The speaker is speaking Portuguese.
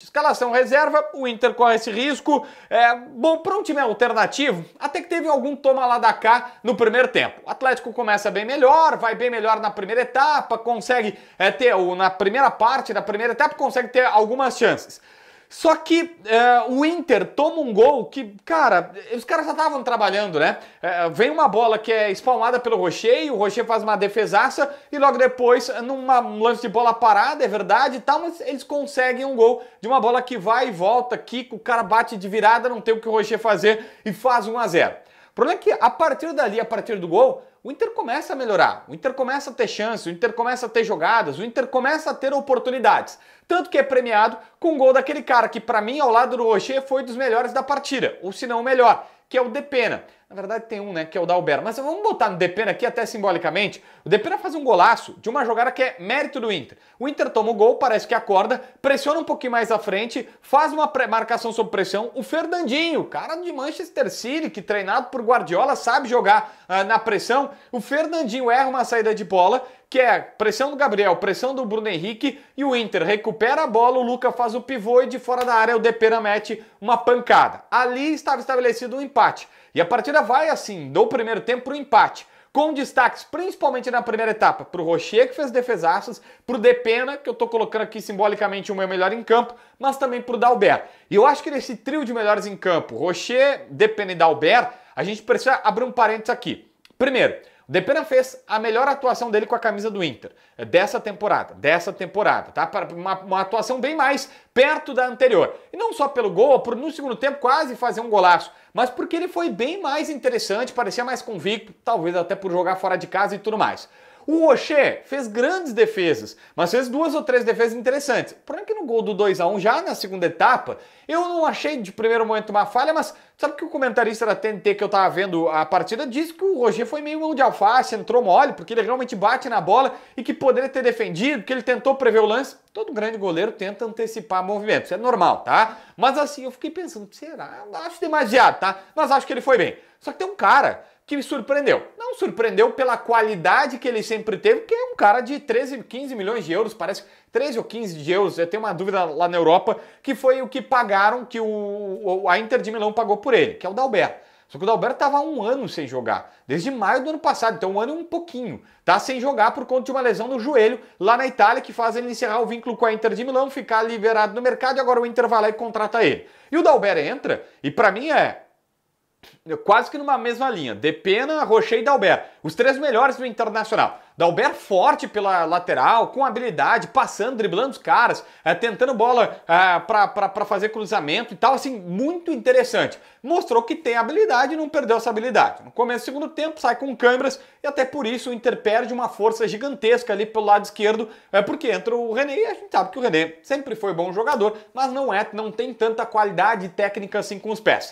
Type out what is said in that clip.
Escalação reserva, o Inter corre esse risco. É, bom, para um time alternativo, até que teve algum toma lá da cá no primeiro tempo. O Atlético começa bem melhor, vai bem melhor na primeira etapa, consegue é, ter, ou na primeira parte da primeira etapa, consegue ter algumas chances. Só que é, o Inter toma um gol que, cara, os caras já estavam trabalhando, né? É, vem uma bola que é espalmada pelo Rocher, o Rocher faz uma defesaça e logo depois, num lance de bola parada, é verdade e tal, mas eles conseguem um gol de uma bola que vai e volta, que o cara bate de virada, não tem o que o Rocher fazer e faz 1 a 0 problema é que a partir dali, a partir do gol, o Inter começa a melhorar, o Inter começa a ter chance, o Inter começa a ter jogadas, o Inter começa a ter oportunidades. Tanto que é premiado com o um gol daquele cara que, para mim, ao lado do Rocher, foi dos melhores da partida, ou se não o melhor, que é o Depena. Na verdade tem um, né? Que é o da Mas vamos botar no Depena né, aqui até simbolicamente. O Depena é faz um golaço de uma jogada que é mérito do Inter. O Inter toma o gol, parece que acorda, pressiona um pouquinho mais à frente, faz uma marcação sob pressão. O Fernandinho, cara de Manchester City, que treinado por Guardiola, sabe jogar ah, na pressão. O Fernandinho erra uma saída de bola que é pressão do Gabriel, pressão do Bruno Henrique e o Inter recupera a bola, o Luca faz o pivô e de fora da área o Depena mete uma pancada. Ali estava estabelecido um empate. E a partida vai assim, do primeiro tempo para o empate com destaques, principalmente na primeira etapa, para o Rocher, que fez defesaças, para o Depena, que eu estou colocando aqui simbolicamente o meu melhor em campo, mas também para o Dalbert. E eu acho que nesse trio de melhores em campo, Rocher, Depena e Dalbert, a gente precisa abrir um parênteses aqui. Primeiro, Depena fez a melhor atuação dele com a camisa do Inter eh, dessa temporada, dessa temporada, tá? Para uma, uma, atuação bem mais perto da anterior. E não só pelo gol, por no segundo tempo quase fazer um golaço, mas porque ele foi bem mais interessante, parecia mais convicto, talvez até por jogar fora de casa e tudo mais. O Rocher fez grandes defesas, mas fez duas ou três defesas interessantes. Por é que no gol do 2 a 1 já na segunda etapa, eu não achei de primeiro momento uma falha, mas sabe que o comentarista da TNT que eu tava vendo a partida disse que o Rocher foi meio mão de alface, entrou mole, porque ele realmente bate na bola e que poderia ter defendido, que ele tentou prever o lance. Todo grande goleiro tenta antecipar movimentos, é normal, tá? Mas assim, eu fiquei pensando, será? Acho demasiado, tá? Mas acho que ele foi bem. Só que tem um cara que me surpreendeu. Não surpreendeu pela qualidade que ele sempre teve, que é um cara de 13, 15 milhões de euros, parece 13 ou 15 de euros, eu tenho uma dúvida lá na Europa, que foi o que pagaram, que o, a Inter de Milão pagou por ele, que é o Dalberto. Só que o Dalberto estava um ano sem jogar, desde maio do ano passado, então um ano e um pouquinho, tá sem jogar por conta de uma lesão no joelho lá na Itália, que faz ele encerrar o vínculo com a Inter de Milão, ficar liberado no mercado e agora o Inter vai lá e contrata ele. E o Dalberto entra, e para mim é quase que numa mesma linha. Depena, Rocher e Dalbert. Os três melhores do Internacional. Dalbert forte pela lateral, com habilidade, passando, driblando os caras, é, tentando bola é, eh, para fazer cruzamento e tal, assim, muito interessante. Mostrou que tem habilidade e não perdeu essa habilidade. No começo do segundo tempo, sai com câimbras e até por isso o Inter perde uma força gigantesca ali pelo lado esquerdo, é porque entra o René e a gente sabe que o René sempre foi bom jogador, mas não é, não tem tanta qualidade técnica assim com os pés.